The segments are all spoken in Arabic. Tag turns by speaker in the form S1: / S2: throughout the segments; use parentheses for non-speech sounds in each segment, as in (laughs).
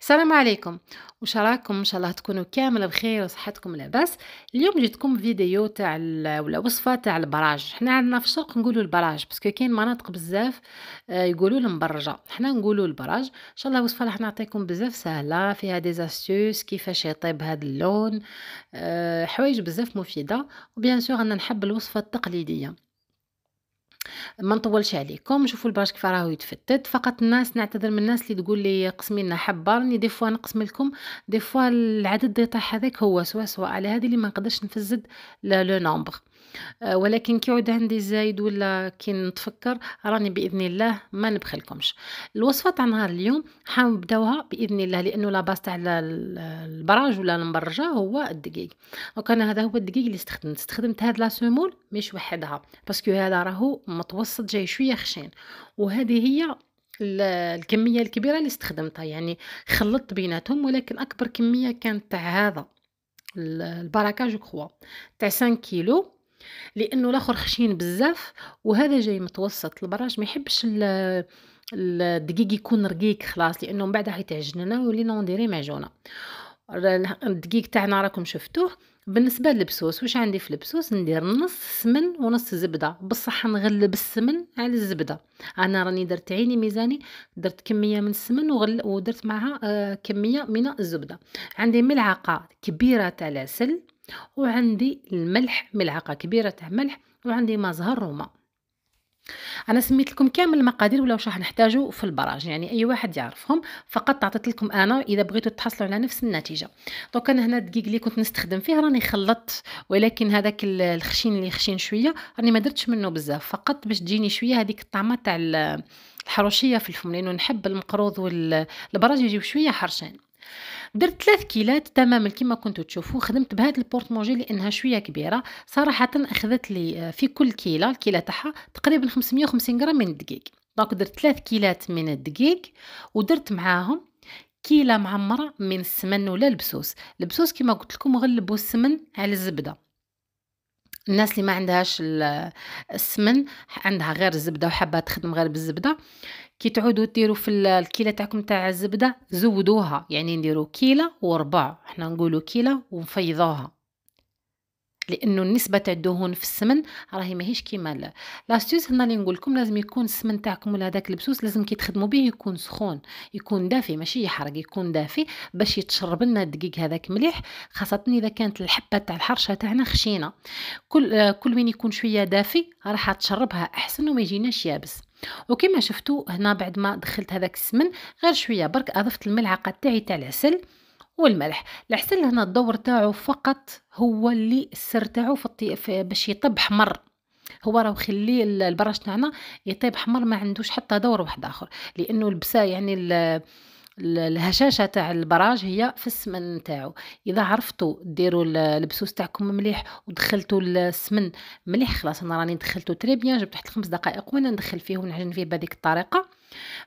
S1: السلام عليكم وش راكم ان شاء الله تكونوا كامل بخير وصحتكم لاباس اليوم جيتكم فيديو تاع ولا وصفه تاع البراج حنا عندنا في الشرق نقولوا البراج باسكو كاين مناطق بزاف آه، يقولوا المبرجه حنا نقولوا البراج ان شاء الله الوصفه راح نعطيكم بزاف سهله فيها دي زاستيوس كيفاش يطيب هذا اللون آه، حوايج بزاف مفيده وبيان سور انا نحب الوصفه التقليديه ما نطولش عليكم نشوفوا الباج كيف راهو يتفتت فقط الناس نعتذر من الناس اللي تقول لي قسمي لنا حبه راني دي فوا نقسم لكم دي فوا العدد اللي طاح هذاك هو سوا سوا على هذه اللي ما نقدرش نفزد لو نومبر آه، ولكن كيعود عندي زايد ولا كي نتفكر راني باذن الله ما نبخلكمش الوصفه تاع نهار اليوم حنبداوها باذن الله لانه لاباس تاع البراج ولا المبرجه هو الدقيق دونك انا هذا هو الدقيق اللي استخدمت استخدمت هاد لا سمول مش وحدها باسكو هذا راهو متوسط جاي شويه خشين وهذه هي الكميه الكبيره اللي استخدمتها يعني خلطت بيناتهم ولكن اكبر كميه كانت تاع هذا البركه جو كخوا تاع 5 كيلو لانه الاخر خشين بزاف وهذا جاي متوسط البراج ما يحبش الدقيق يكون رقيق خلاص لانه من بعد راح يتعجننا ولينا نديري معجونه الدقيق تاعنا راكم شفتوه بالنسبه للبسوس واش عندي في البسوس ندير نص سمن ونص زبده بصح نغلب السمن على الزبده انا راني درت عيني ميزاني درت كميه من السمن وغل... ودرت معها آه، كميه من الزبده عندي ملعقه كبيره تاع العسل وعندي الملح ملعقه كبيره تاع ملح وعندي ما زهر وما انا سميت لكم كامل المقادير ولا واش راح نحتاجو في البراج يعني اي واحد يعرفهم فقط عطيت لكم انا اذا بغيتوا تحصلوا على نفس النتيجه دونك انا هنا الدقيق اللي كنت نستخدم فيه راني خلطت ولكن هذاك الخشين اللي خشين شويه راني ما درتش منه بزاف فقط باش تجيني شويه هذيك الطعمه تاع الحروشيه في الفم لانه نحب المقروض والبراج يجيو شويه حرشين درت 3 كيلات تماما كما كنتو تشوفوا خدمت البورت مونجي لانها شويه كبيره صراحه اخذت لي آه، في كل كيله الكيله تاعها تقريبا 550 غرام من الدقيق دونك درت 3 كيلات من الدقيق ودرت معاهم كيله معمره من السمن ولا البسوس البسوس كما قلت لكم غلبوا السمن على الزبده الناس اللي ما عندهاش آه، السمن عندها غير الزبده وحابه تخدم غير بالزبده كي تعودوا ديروا في الكيله تاعكم تاع الزبده زودوها يعني نديروا كيله وربع احنا نقولوا كيله ونفيضوها لانه النسبه تاع الدهون في السمن راهي ماهيش كيما لا لاستيوس هنا اللي نقول لكم لازم يكون السمن تاعكم ولا هذاك البسوس لازم كي تخدموا به يكون سخون يكون دافي ماشي يحرق يكون دافي باش يتشرب لنا الدقيق هذاك مليح خاصه اذا كانت الحبه تاع الحرشه تاعنا خشينه كل كل وين يكون شويه دافي راح تشربها احسن وما يجيناش يابس وكما شفتوا هنا بعد ما دخلت هذاك السمن غير شويه برك اضفت الملعقه تاعي تاع العسل والملح العسل هنا الدور تاعو فقط هو اللي السر تاعو في باش يطيب حمر هو راه خلي البراش تاعنا يطيب حمر ما عندوش حتى دور واحد اخر لانه البسه يعني الهشاشه تاع البراج هي في السمن نتاعو اذا عرفتوا ديروا البسوس تاعكم مليح ودخلتوا السمن مليح خلاص انا راني دخلته تري بيان جبت تحت خمس دقائق وانا ندخل فيه ونعجن فيه بهذيك الطريقه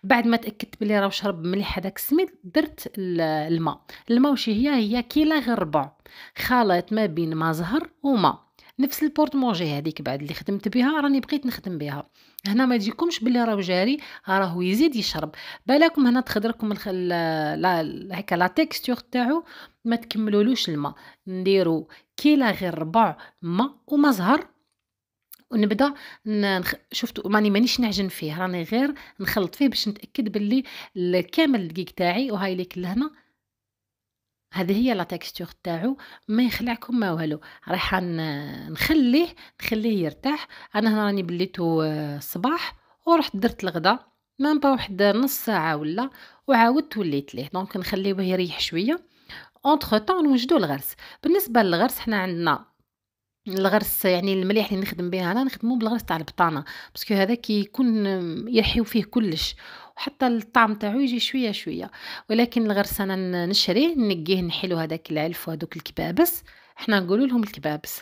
S1: بعد ما تاكدت بلي راه شرب مليح هذاك السميد درت الماء الماء وش هي هي كيلا غير ربع خلط ما بين ما زهر وما نفس مونجي هذيك بعد اللي خدمت بها راني بقيت نخدم بها هنا ما تجيكمش بلي راهو جاري راهو يزيد يشرب بالاكم هنا تخدركم الخ... لا هكا لا تيكستور تاعو ما تكملولوش الماء نديرو كيلا غير ربع ماء وما زهر ونبدا نخ... شفتوا ماني مانيش نعجن فيه راني غير نخلط فيه باش نتاكد باللي كامل الدقيق تاعي وهاي ليك لهنا هذه هي لا تيكستور تاعو ما يخلعكم ما والو راح نخليه نخليه يرتاح انا هنا راني بليتو الصباح آه، ورحت درت الغدا مام با واحد نص ساعه ولا وعاودت وليت ليه دونك نخليوه يريح شويه اونتر طون نوجدو الغرس بالنسبه للغرس حنا عندنا الغرس يعني المليح اللي نخدم به انا نخدمو بالغرس تاع البطانه باسكو هذا يكون يحيو فيه كلش وحتى الطعم تاعو يجي شويه شويه ولكن الغرس انا نشريه نقيه نحلو هذاك العلف وهذوك الكبابس حنا نقولوا لهم الكبابس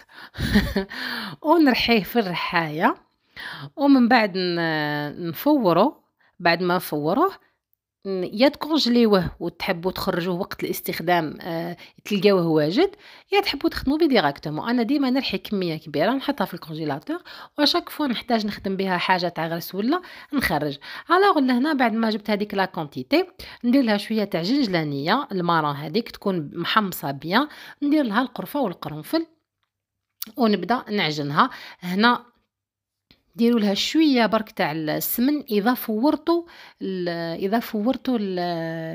S1: (laughs) ونرحيه في الرحايه ومن بعد نفوره بعد ما نفوروه يا تكونجليوه وتحبوا تخرجوه وقت الاستخدام آه تلقاوه واجد يا تحبوا تخدموا به ديراكتومون انا ديما نرحي كميه كبيره نحطها في الكونجيلاتور وشاك فوا نحتاج نخدم بها حاجه تاع غرس ولا نخرج الوغ لهنا بعد ما جبت هذيك لا كونتيتي ندير لها شويه تاع جنجلانيه الماره هذيك تكون محمصه بيان ندير لها القرفه والقرنفل ونبدا نعجنها هنا ديروا لها شويه برك تاع السمن اذا فورتوا اذا فورتوا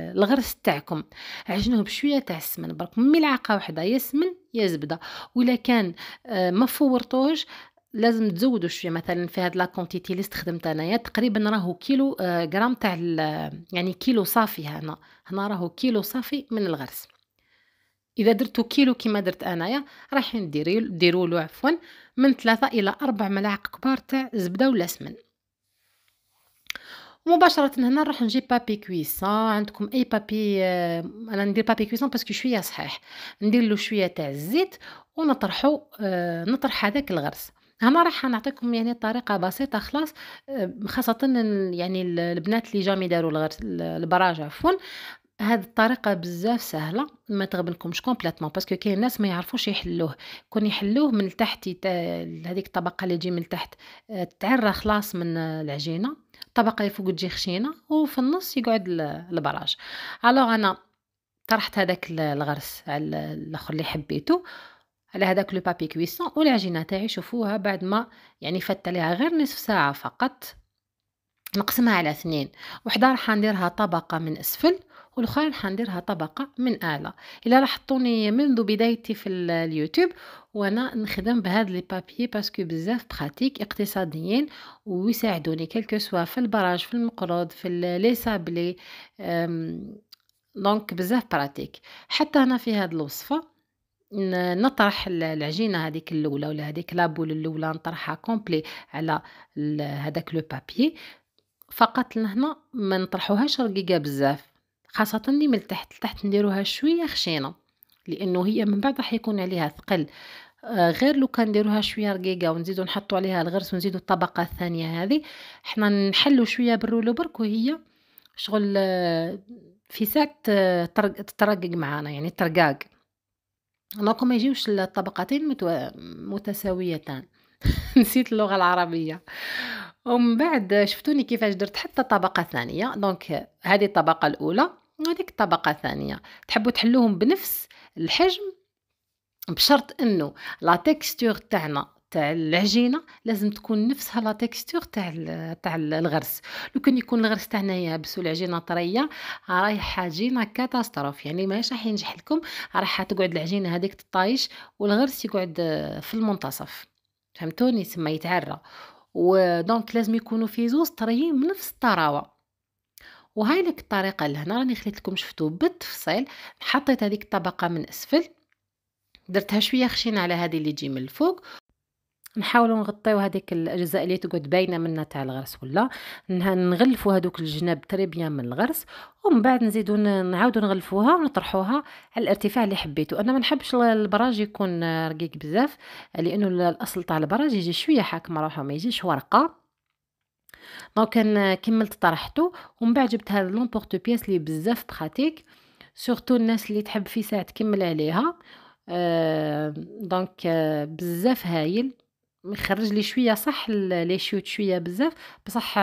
S1: الغرس تاعكم عجنوه بشويه تاع السمن برك ملعقه واحده يا سمن يا زبده ولا كان آه، ما فورتوش لازم تزودوا شويه مثلا في هاد لا كونتيتي اللي استخدمت انايا تقريبا راهو كيلو آه، غرام تاع يعني كيلو صافي هنا هنا راهو كيلو صافي من الغرس اذا درتو كيلو كيما درت انايا رايحين ديروا له عفوا من ثلاثة إلى أربع ملاعق كبار تاع زبدة ولا سمن مباشرة هنا نروح نجيب بابي كويسون عندكم اي بابي آه، انا ندير بابي كويسون باسكو شويه صحيح ندير له شويه تاع الزيت ونطرحو آه، نطرح هذاك الغرس هنا راح نعطيكم يعني طريقة بسيطة خلاص آه، خاصة يعني البنات اللي جامي داروا الغرس البراجة عفوا هاد الطريقه بزاف سهله ما تغبنكمش كومبليتمون باسكو كاين ناس ما يعرفوش يحلوه كون يحلوه من تحت هذيك الطبقه اللي تجي من تحت آه، تعرى خلاص من العجينه الطبقه فوق تجي خشينه وفي النص يقعد البراج الوغ انا طرحت هذاك الغرس على الاخر اللي حبيته على هذاك لو بابي كويسون والعجينه تاعي شوفوها بعد ما يعني فات عليها غير نصف ساعه فقط نقسمها على اثنين وحده راح نديرها طبقه من اسفل والأخرى حنديرها طبقة من أعلى إلا لاحظتوني منذ بدايتي في اليوتيوب وانا نخدم بهاد لي بابي باسكو بزاف براتيك اقتصاديين ويساعدوني كل سوا في البراج في المقروض في لي سابلي دونك بزاف براتيك حتى هنا في هاد الوصفه نطرح العجينه هذيك الاولى ولا هذيك لابول الاولى نطرحها كومبلي على هذاك لو بابي فقط لهنا ما نطرحوهاش رقيقه بزاف خاصة اللي من التحت لتحت نديروها شوية خشينة لأنه هي من بعد راح يكون عليها ثقل آه، غير لو كان نديروها شويه رقيقه ونزيدو نحطو عليها الغرس ونزيدو الطبقه الثانيه هذه حنا نحلو شويه بالرولو برك وهي شغل آه، في ساعه آه، ترقق معانا يعني ترقاق دونك ما يجيوش الطبقتين متو... متساويتان (laughs) نسيت اللغه العربيه ومن بعد شفتوني كيفاش درت حتى طبقه ثانيه دونك هذه الطبقه الاولى وهذيك الطبقه ثانيه تحبوا تحلوهم بنفس الحجم بشرط انه لا تيكستور تاعنا تاع العجينه لازم تكون نفسها لا تيكستور تاع تاع الغرس لو كان يكون الغرس تاعنا يابس والعجينه طريه رايح عجينه كاتاستروف يعني ماهيش راح ينجح لكم راح تقعد العجينه هذيك تطايش والغرس يقعد في المنتصف فهمتوني تما يتعرى ودونك لازم يكونوا في زوز طريين بنفس الطراوه وهاي لك الطريقه لهنا راني خليت لكم شفتوا بالتفصيل حطيت هذيك الطبقه من اسفل درتها شويه خشينه على هذه اللي تجي من الفوق نحاولوا نغطيو هذيك الاجزاء اللي تقعد باينه منا تاع الغرس ولا نغلفوا هذوك الجناب تريبيان من الغرس ومن بعد نزيدو نعاودو نغلفوها ونطرحوها على الارتفاع اللي حبيتو انا ما نحبش البراج يكون رقيق بزاف لانه الاصل تاع البراج يجي شويه حاكم روحه ما يجيش ورقه دونك انا كملت طرحته ومن بعد جبت هذا لومبورت بياس لي بزاف براتيك سورتو الناس اللي تحب في ساعه تكمل عليها دونك آه، آه، بزاف هايل خرج لي شويه صح لي شوت شويه بزاف بصح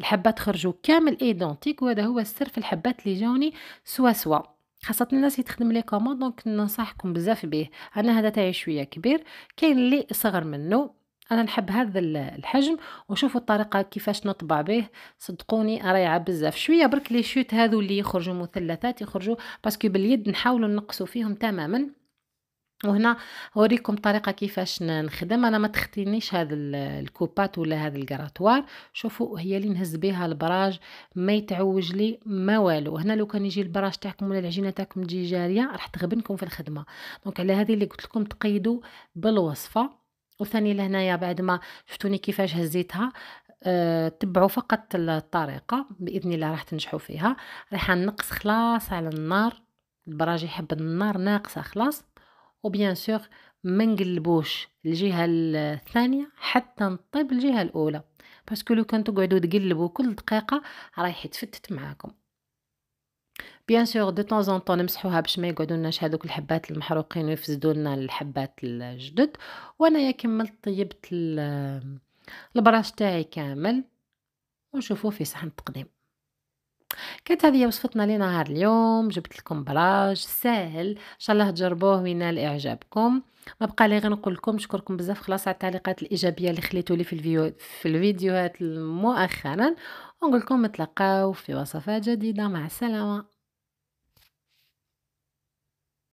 S1: الحبات خرجوا كامل ايدونتيك وهذا هو السر في الحبات اللي جاوني سوا سوا خاصة الناس اللي تخدم لي كوموند دونك ننصحكم بزاف به انا هذا تاعي شويه كبير كاين اللي صغر منه انا نحب هذا الحجم وشوفوا الطريقه كيفاش نطبع به صدقوني رايعه بزاف شويه برك لي شوت هذو اللي يخرجوا مثلثات يخرجوا باسكو باليد نحاولوا نقصوا فيهم تماما وهنا اوريكم طريقه كيفاش نخدم انا ما تختينيش هذا الكوبات ولا هذا الكراتوار شوفوا هي اللي نهز بها البراج ما يتعوج لي ما والو هنا لو كان يجي البراج تاعكم ولا العجينه تاعكم تجي جاريه راح تغبنكم في الخدمه دونك على هذه اللي قلت لكم تقيدوا بالوصفه وثاني لهنايا بعد ما شفتوني كيفاش هزيتها أه تبعوا فقط الطريقه باذن الله راح تنجحوا فيها راح نقص خلاص على النار البراج يحب النار ناقصه خلاص وبيان سور ما نقلبوش الجهه الثانيه حتى نطيب الجهه الاولى باسكو لو كان تقعدوا تقلبوا كل دقيقه رايح يتفتت معاكم بيان سور دو طون طون نمسحوها باش ما يقعدوا لناش هذوك الحبات المحروقين ويفسدوا لنا الحبات الجدد وانايا كملت طيبت البراش تاعي كامل ونشوفوه في صحن التقديم كانت هذه وصفتنا لنهار اليوم جبت لكم براج ساهل ان شاء الله تجربوه وينال اعجابكم ما بقى لي غير نقول لكم نشكركم بزاف خلاص على التعليقات الايجابيه اللي خليتوا لي في الفيديو في الفيديوهات مؤخرا ونقول لكم نتلاقاو في وصفات جديده مع السلامه